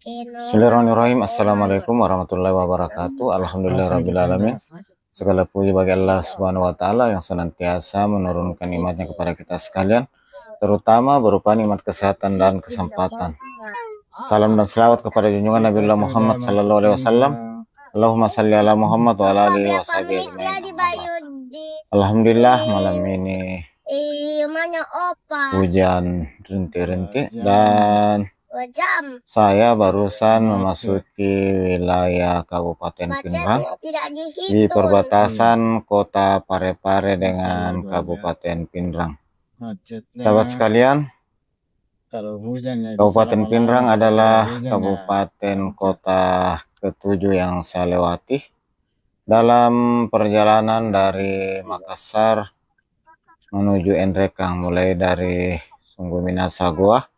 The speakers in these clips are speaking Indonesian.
Bismillahirrahmanirrahim. Assalamualaikum warahmatullahi wabarakatuh. Alamin. Segala puji bagi Allah subhanahu wa ta'ala yang senantiasa menurunkan nikmatnya kepada kita sekalian, terutama berupa nikmat kesehatan dan kesempatan. Salam dan selawat kepada junjungan Nabi Muhammad sallallahu alaihi wasallam. Allahumma salli ala Muhammad wa ala alihi wa Alhamdulillah malam ini iya, hujan rintik-rintik dan saya barusan memasuki wilayah Kabupaten Pinang di perbatasan hmm. kota Parepare dengan Kabupaten Pinrang. Sahabat sekalian, ya Kabupaten Pinrang adalah ya kabupaten kota ketujuh yang saya lewati dalam perjalanan dari Makassar menuju Endrekang mulai dari Sungguh Minasa Goa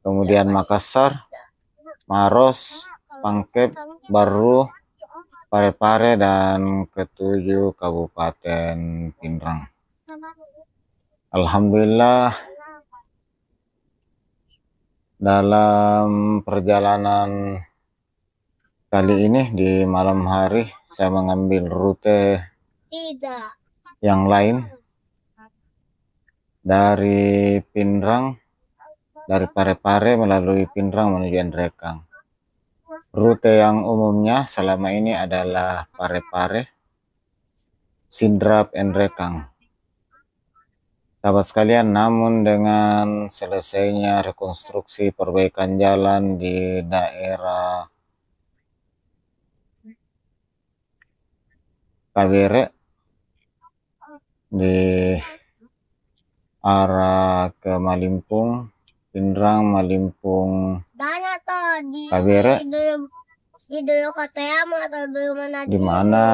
kemudian ya, Makassar, Maros, nah, gitu Pangkep, Baru, ya, Parepare, dan ketujuh Kabupaten Pindrang. Alhamdulillah dalam perjalanan kali ini di malam hari saya mengambil rute yang lain dari Pindrang dari Parepare melalui Pindrang menuju Endrekang. Rute yang umumnya selama ini adalah Parepare, Sindrap, Endrekang. Sahabat sekalian, namun dengan selesainya rekonstruksi perbaikan jalan di daerah Kabere di arah ke Malimpung Pinrang malimpung banyak to di di dulu ya, atau dulu mana di mana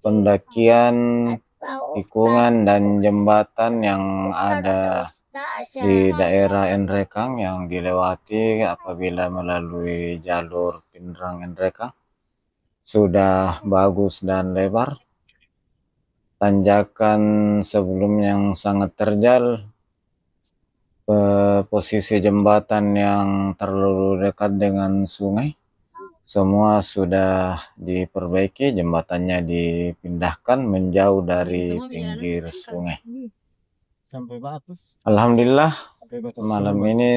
pendakian tikungan dan jembatan yang ada di daerah Enrekang yang dilewati apabila melalui jalur Pinrang Enrekang sudah bagus dan lebar tanjakan sebelum yang sangat terjal Eh, posisi jembatan yang terlalu dekat dengan sungai semua sudah diperbaiki jembatannya dipindahkan menjauh dari pinggir sungai sampai batas alhamdulillah sampai malam ini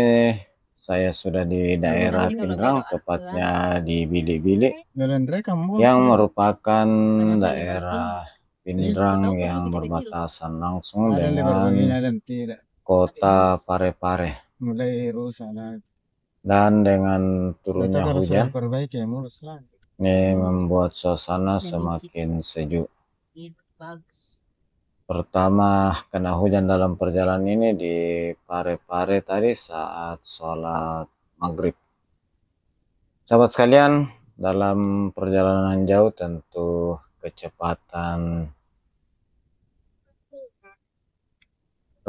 saya sudah di daerah Pindrang tepatnya di bilik-bilik yang merupakan daerah Pindrang yang berbatasan langsung dengan kota Parepare. Mulai rusak Dan dengan turunnya hujan, ya, ini membuat suasana semakin sejuk. Pertama kena hujan dalam perjalanan ini di Parepare tadi saat sholat maghrib. Sahabat sekalian, dalam perjalanan jauh tentu kecepatan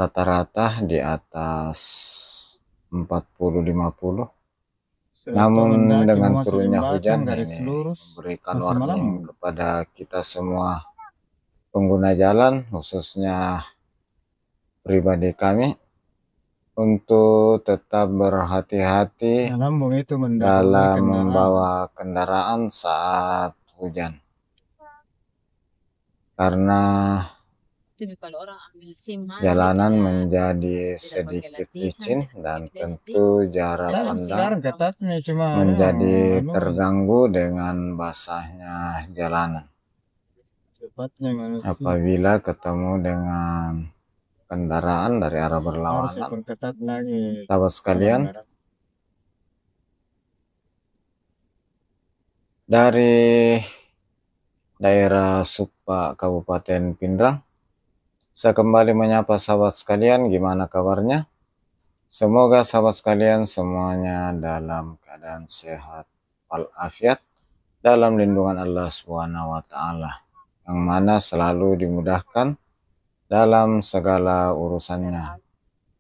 rata-rata di atas 40-50 namun dengan turunnya hujan ini seluruh memberikan warning kepada kita semua pengguna jalan khususnya pribadi kami untuk tetap berhati-hati dalam membawa kendaraan saat hujan karena Gitu jalanan kan, menjadi sedikit licin dan tentu jarak kan pandang iya. menjadi oh, terganggu dengan basahnya jalanan. Apabila ketemu dengan kendaraan dari arah berlawanan, tahu sekalian, dari daerah Supa Kabupaten Pindrang saya kembali menyapa sahabat sekalian, gimana kabarnya? Semoga sahabat sekalian semuanya dalam keadaan sehat walafiat dalam lindungan Allah Subhanahu wa taala yang mana selalu dimudahkan dalam segala urusannya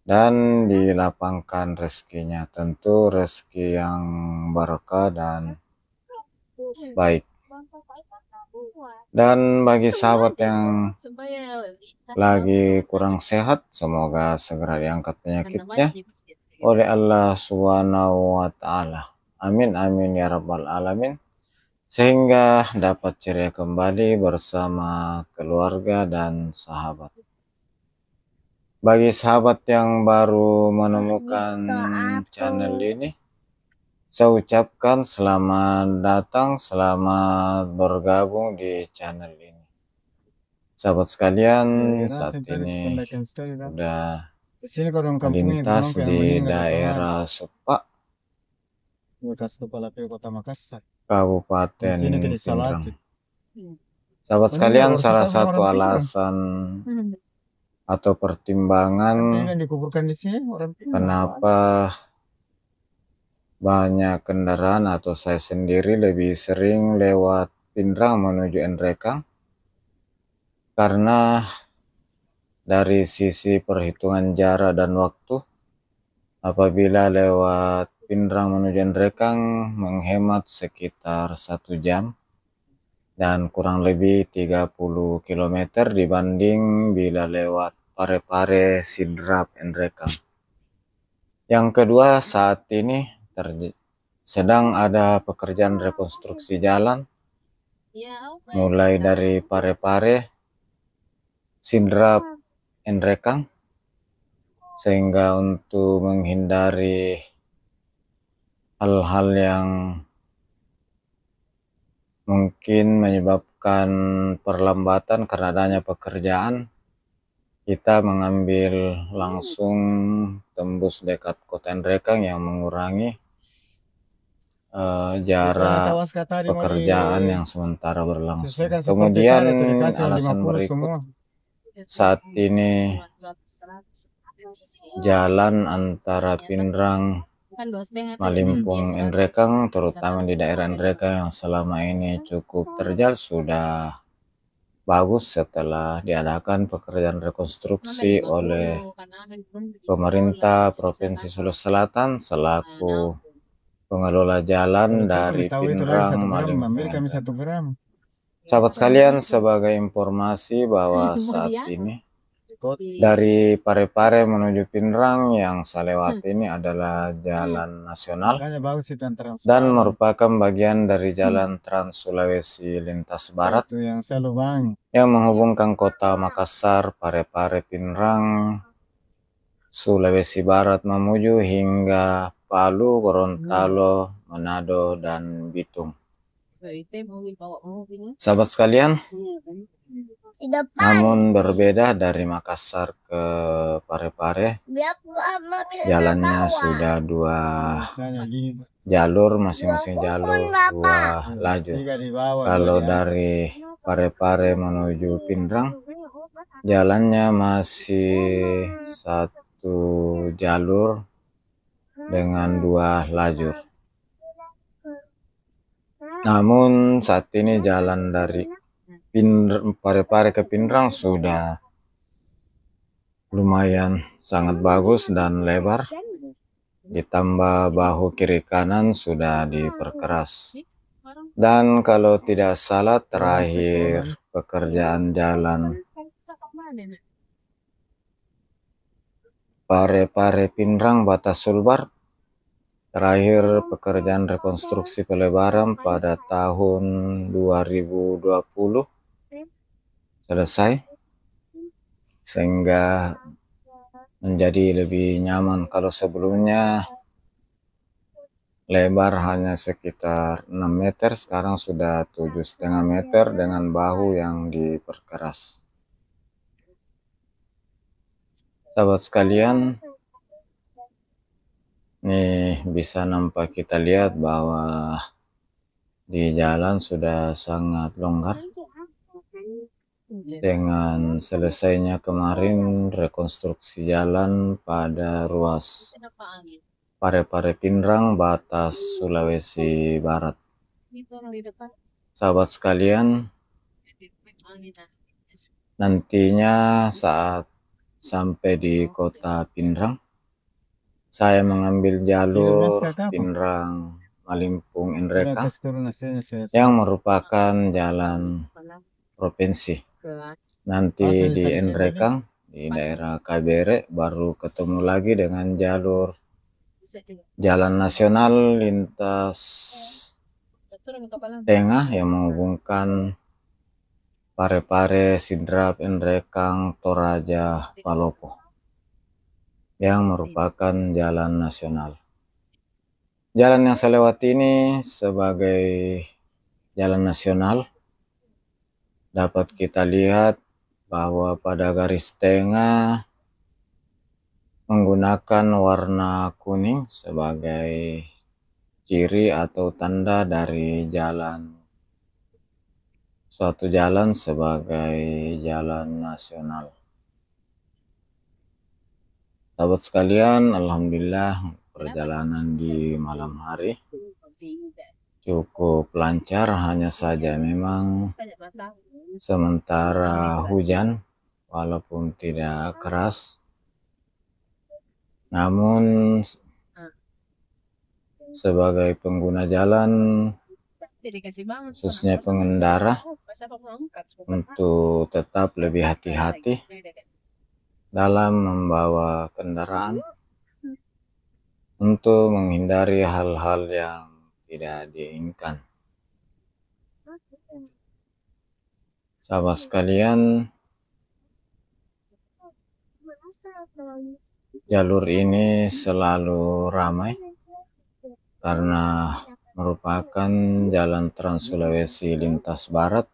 dan dilapangkan rezekinya tentu rezeki yang berkah dan baik. Dan bagi sahabat yang lagi kurang sehat, semoga segera diangkat penyakitnya oleh Allah Subhanahu wa taala. Amin amin ya rabbal alamin. Sehingga dapat ceria kembali bersama keluarga dan sahabat. Bagi sahabat yang baru menemukan channel ini, saya ucapkan selamat datang, selamat bergabung di channel ini. Sahabat sekalian, iya, iya, saat ini sudah melintas di daerah Supak, Kabupaten Pindrang. Sahabat sekalian, salah satu alasan hmm. atau pertimbangan kenapa banyak kendaraan atau saya sendiri lebih sering lewat Pindrang menuju Endrekang karena dari sisi perhitungan jarak dan waktu apabila lewat Pindrang menuju Endrekang menghemat sekitar satu jam dan kurang lebih 30 km dibanding bila lewat Parepare Sidrap Endrekang Yang kedua saat ini sedang ada pekerjaan rekonstruksi jalan iya, oh, mulai dari Pare-Pare sindrap iya. Endrekang sehingga untuk menghindari hal-hal yang mungkin menyebabkan perlambatan karena adanya pekerjaan kita mengambil langsung tembus dekat kota rekang yang mengurangi uh, jarak pekerjaan yang sementara berlangsung. Kemudian alasan berikut saat ini jalan antara Pindrang Malimpung Endrekang terutama di daerah Endrekang yang selama ini cukup terjal sudah bagus setelah diadakan pekerjaan rekonstruksi oleh pemerintah Provinsi Sulawesi Selatan selaku nah, pengelola jalan dari Pindrang Maling. Sahabat iya, sekalian, sebagai informasi bahwa iya, saat ini kota. Iya. Dari Parepare menuju Pinrang yang saya lewati hmm. ini adalah jalan hmm. nasional bagus sih, dan, dan merupakan bagian dari hmm. jalan hmm. Trans Sulawesi lintas barat itu yang saya lubang. yang menghubungkan kota Makassar, Parepare, Pinrang, Sulawesi Barat menuju hingga Palu, Gorontalo, hmm. Manado dan Bitung. Sahabat sekalian, iya, kan? di depan. Namun berbeda dari Makassar ke Parepare, -pare, jalannya sudah dua jalur, gitu. masing-masing jalur dua lajur. Kalau dari Parepare menuju Pindrang, jalannya masih satu jalur dengan dua lajur. Namun saat ini jalan dari pin pare-pare ke pindrang sudah lumayan sangat bagus dan lebar ditambah bahu kiri kanan sudah diperkeras dan kalau tidak salah terakhir pekerjaan jalan pare-pare pindrang batas sulbar terakhir pekerjaan rekonstruksi pelebaran pada tahun 2020 selesai sehingga menjadi lebih nyaman kalau sebelumnya lebar hanya sekitar 6 meter sekarang sudah tujuh setengah meter dengan bahu yang diperkeras sahabat sekalian nih bisa nampak kita lihat bahwa di jalan sudah sangat longgar Iya. dengan selesainya kemarin rekonstruksi jalan pada ruas Pare-Pare Pinrang, batas Sulawesi Barat. Sahabat sekalian, ah. nantinya saat sampai di oh, kota Pinrang, saya mengambil jalur Pinrang Malimpung Indreka yang merupakan jalan provinsi. Kan. nanti di Endrekang di daerah Kabere baru ketemu lagi dengan jalur jalan nasional lintas ya, tengah yang menghubungkan Pare Parepare, Sidrap, Endrekang, Toraja, Palopo yang merupakan jalan nasional. Jalan yang saya lewati ini sebagai jalan nasional dapat kita lihat bahwa pada garis tengah menggunakan warna kuning sebagai ciri atau tanda dari jalan suatu jalan sebagai jalan nasional. Sahabat sekalian, alhamdulillah perjalanan di malam hari cukup lancar hanya saja memang sementara hujan walaupun tidak keras namun hmm. sebagai pengguna jalan khususnya pengendara untuk oh, tetap lebih hati-hati dalam membawa kendaraan hmm. untuk menghindari hal-hal yang tidak diinginkan. Sahabat sekalian, jalur ini selalu ramai karena merupakan jalan Trans Sulawesi lintas barat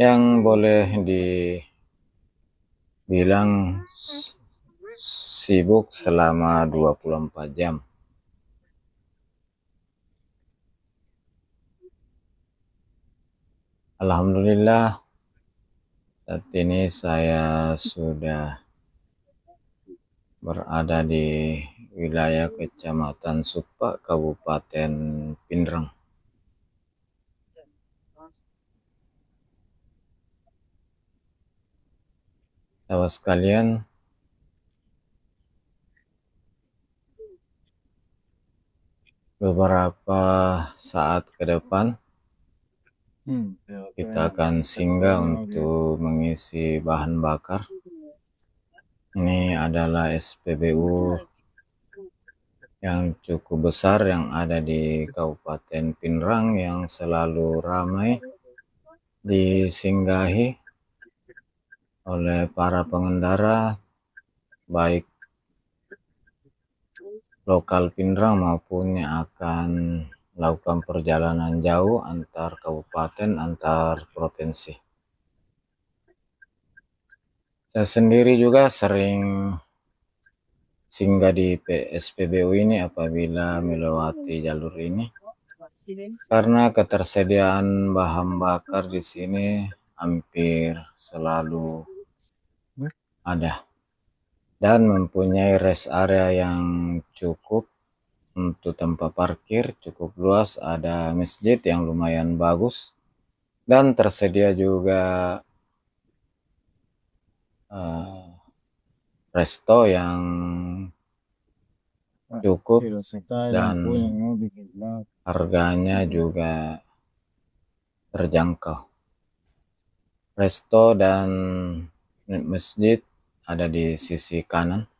yang boleh dibilang sibuk selama 24 jam. Alhamdulillah saat ini saya sudah berada di wilayah Kecamatan Supa, Kabupaten Pindrang. Sahabat sekalian, beberapa saat ke depan Hmm. Ya, Kita akan singgah untuk mengisi bahan bakar. Ini adalah SPBU yang cukup besar yang ada di Kabupaten Pinrang yang selalu ramai disinggahi oleh para pengendara baik lokal Pinrang maupun yang akan melakukan perjalanan jauh antar kabupaten, antar provinsi. Saya sendiri juga sering singgah di PSPBU ini apabila melewati jalur ini. Karena ketersediaan bahan bakar di sini hampir selalu ada dan mempunyai rest area yang cukup untuk tempat parkir cukup luas, ada masjid yang lumayan bagus dan tersedia juga uh, resto yang ah, cukup dan harganya juga terjangkau. Resto dan masjid ada di sisi kanan.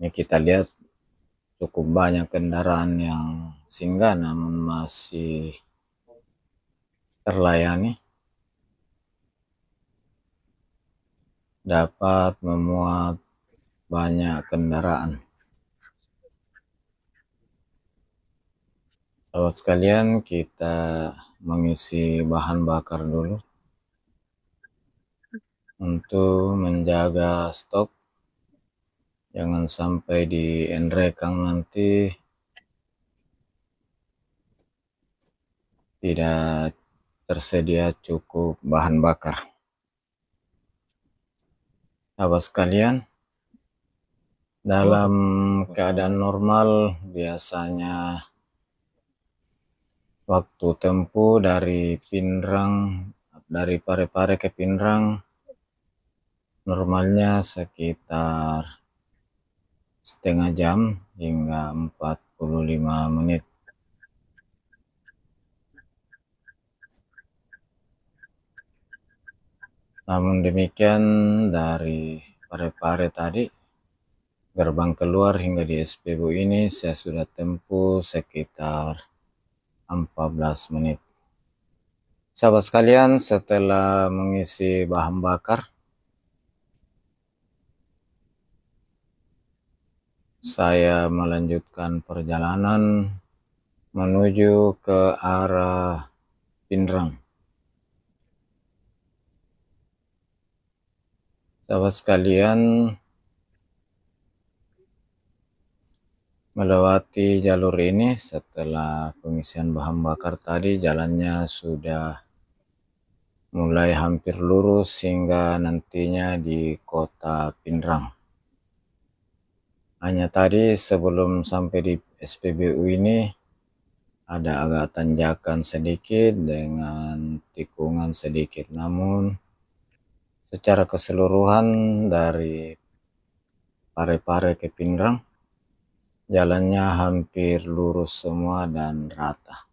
Ini kita lihat cukup banyak kendaraan yang singgah namun masih terlayani dapat memuat banyak kendaraan Sahabat sekalian kita mengisi bahan bakar dulu untuk menjaga stok jangan sampai di endrekang nanti tidak tersedia cukup bahan bakar sahabat sekalian dalam keadaan normal biasanya waktu tempuh dari Pinrang dari pare -pare ke Pinrang normalnya sekitar setengah jam hingga 45 menit. Namun demikian dari pare-pare tadi, gerbang keluar hingga di SPBU ini saya sudah tempuh sekitar 14 menit. Sahabat sekalian, setelah mengisi bahan bakar, saya melanjutkan perjalanan menuju ke arah Pindrang. Sahabat sekalian, melewati jalur ini setelah pengisian bahan bakar tadi jalannya sudah mulai hampir lurus hingga nantinya di kota Pindrang hanya tadi sebelum sampai di SPBU ini ada agak tanjakan sedikit dengan tikungan sedikit namun secara keseluruhan dari pare-pare ke pinggang jalannya hampir lurus semua dan rata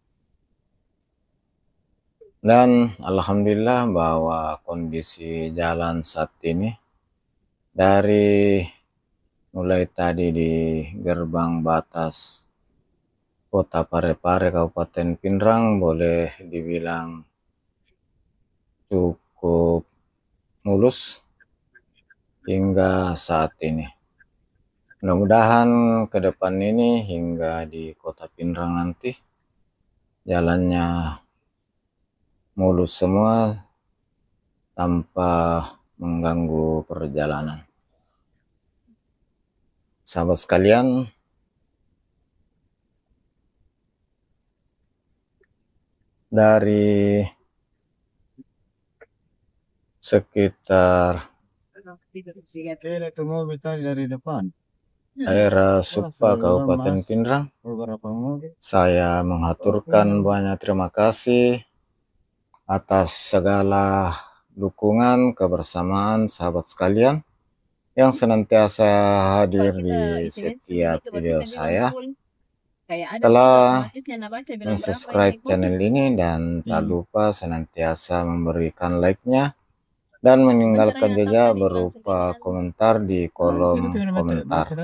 dan alhamdulillah bahwa kondisi jalan saat ini dari mulai tadi di gerbang batas kota Parepare Kabupaten Pinrang boleh dibilang cukup mulus hingga saat ini mudah-mudahan ke depan ini hingga di kota Pinrang nanti jalannya mulus semua tanpa mengganggu perjalanan sahabat sekalian dari sekitar dari depan daerah Supa Kabupaten Pindrang saya mengaturkan banyak terima kasih atas segala dukungan kebersamaan sahabat sekalian yang senantiasa hadir di setiap video saya. Telah subscribe channel ini dan tak hmm. lupa senantiasa memberikan like-nya dan meninggalkan juga berupa komentar di kolom komentar.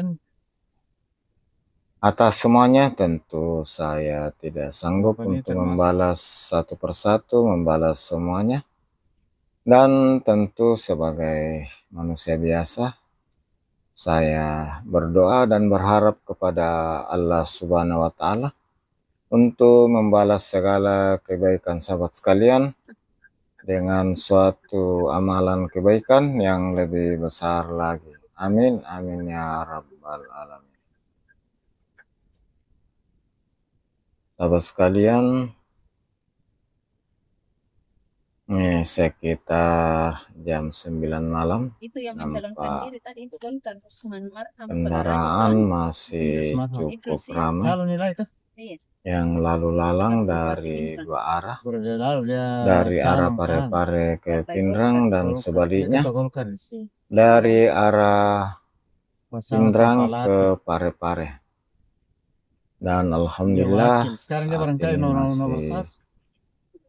Atas semuanya tentu saya tidak sanggup untuk membalas satu persatu, membalas semuanya. Dan tentu sebagai manusia biasa saya berdoa dan berharap kepada Allah Subhanahu wa taala untuk membalas segala kebaikan sahabat sekalian dengan suatu amalan kebaikan yang lebih besar lagi. Amin amin ya rabbal alamin. Sahabat sekalian, Eh, sekitar jam 9 malam itu yang mencalonkan diri tadi itu kan kendaraan masih cukup ramai nilai iya. yang lalu lalang dari dua arah dari arah pare-pare ke Pindrang dan sebaliknya iya. dari arah Pindrang ke pare-pare dan alhamdulillah saat ini masih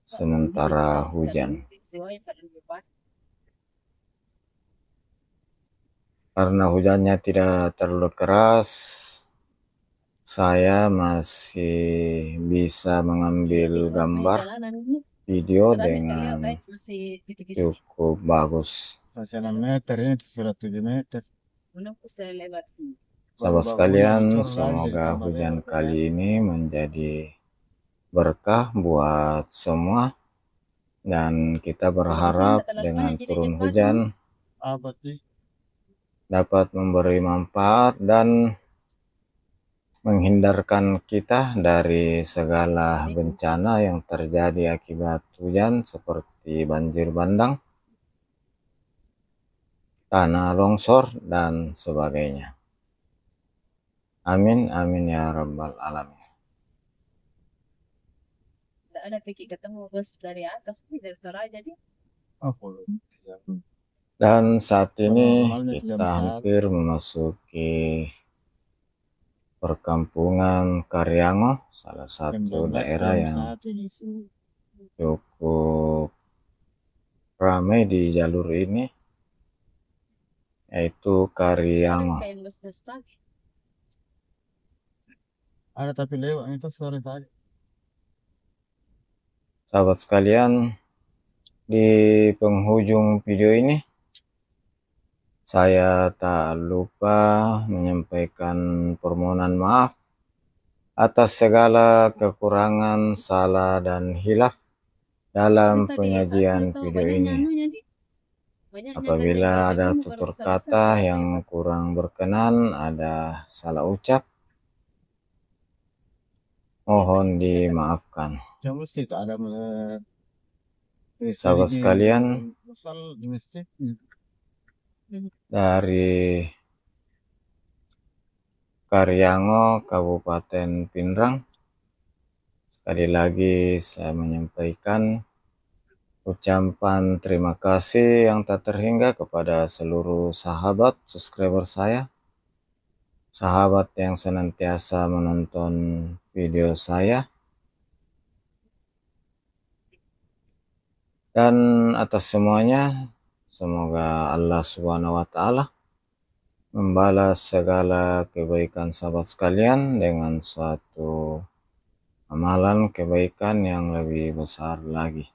sementara hujan. Karena hujannya tidak terlalu keras, saya masih bisa mengambil gambar video dengan cukup bagus. Sahabat sekalian, semoga hujan kali ini menjadi berkah buat semua dan kita berharap dengan turun hujan dapat memberi manfaat dan menghindarkan kita dari segala bencana yang terjadi akibat hujan seperti banjir bandang, tanah longsor, dan sebagainya. Amin, amin ya rabbal alamin ada Vicky ketemu terus dari atas nih dari Tora jadi oh, oh iya. dan saat ini oh, kita hampir memasuki perkampungan Karyango salah satu daerah yang cukup ramai di jalur ini yaitu Karyango ada tapi lewat itu sore tadi sahabat sekalian di penghujung video ini saya tak lupa menyampaikan permohonan maaf atas segala kekurangan, salah, dan hilaf dalam penyajian video ini. Apabila ada tutur kata yang ya. kurang berkenan, ada salah ucap, Mohon dimaafkan. ada Sahabat sekalian, hmm. dari Karyango, Kabupaten Pinrang. sekali lagi saya menyampaikan ucapan terima kasih yang tak terhingga kepada seluruh sahabat subscriber saya, sahabat yang senantiasa menonton video saya dan atas semuanya semoga Allah Subhanahu wa taala membalas segala kebaikan sahabat sekalian dengan suatu amalan kebaikan yang lebih besar lagi.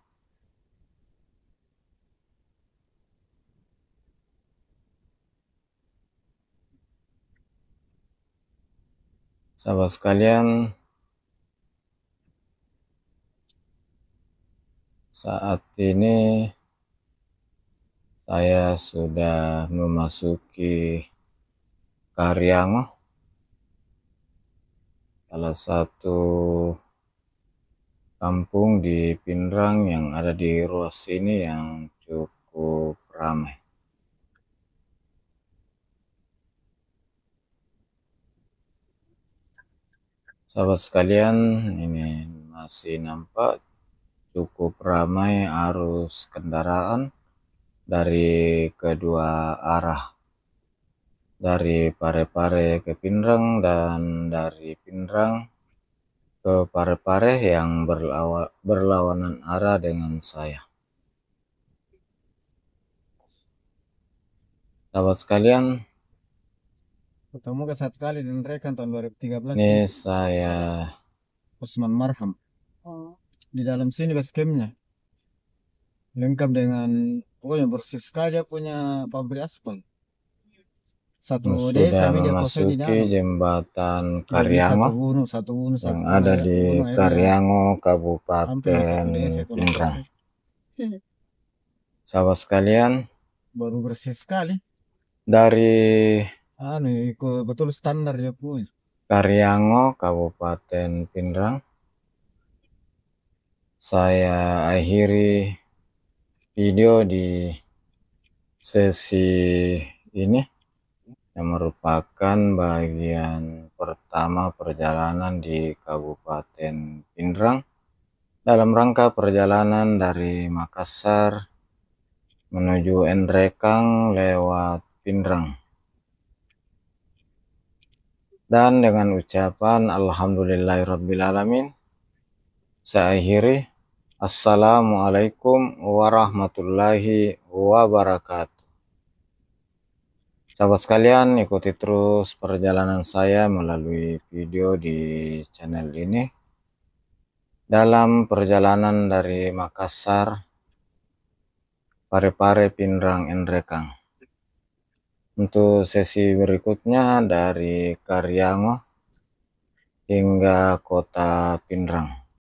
Sahabat sekalian, saat ini saya sudah memasuki Karyang salah satu kampung di Pinrang yang ada di ruas ini yang cukup ramai sahabat sekalian ini masih nampak cukup ramai arus kendaraan dari kedua arah dari Parepare ke Pinrang dan dari Pinrang ke Parepare yang berlawa, berlawanan arah dengan saya. Sahabat sekalian, ketemu ke satu kali dengan rekan tahun 2013. Ini ya. saya Usman Marham. Oh. Di dalam sini base campnya Lengkap dengan pokoknya bersih sekali dia punya pabrik aspal. Satu Sudah desa dia kosong di dalam. jembatan Karyango. Satu gunung, satu gunung, satu yang gunung, ada di gunung, Karyango, Kabupaten Pindrang. Sahabat sekalian, baru bersih sekali. Dari anu betul standar ya punya. Karyango, Kabupaten Pindrang saya akhiri video di sesi ini yang merupakan bagian pertama perjalanan di Kabupaten Pindrang dalam rangka perjalanan dari Makassar menuju Endrekang lewat Pindrang. Dan dengan ucapan Alhamdulillahirrabbilalamin, saya akhiri Assalamualaikum warahmatullahi wabarakatuh. Sahabat sekalian, ikuti terus perjalanan saya melalui video di channel ini. Dalam perjalanan dari Makassar, Parepare, Pinrang Endrekang. Untuk sesi berikutnya dari Karyango hingga kota Pinrang.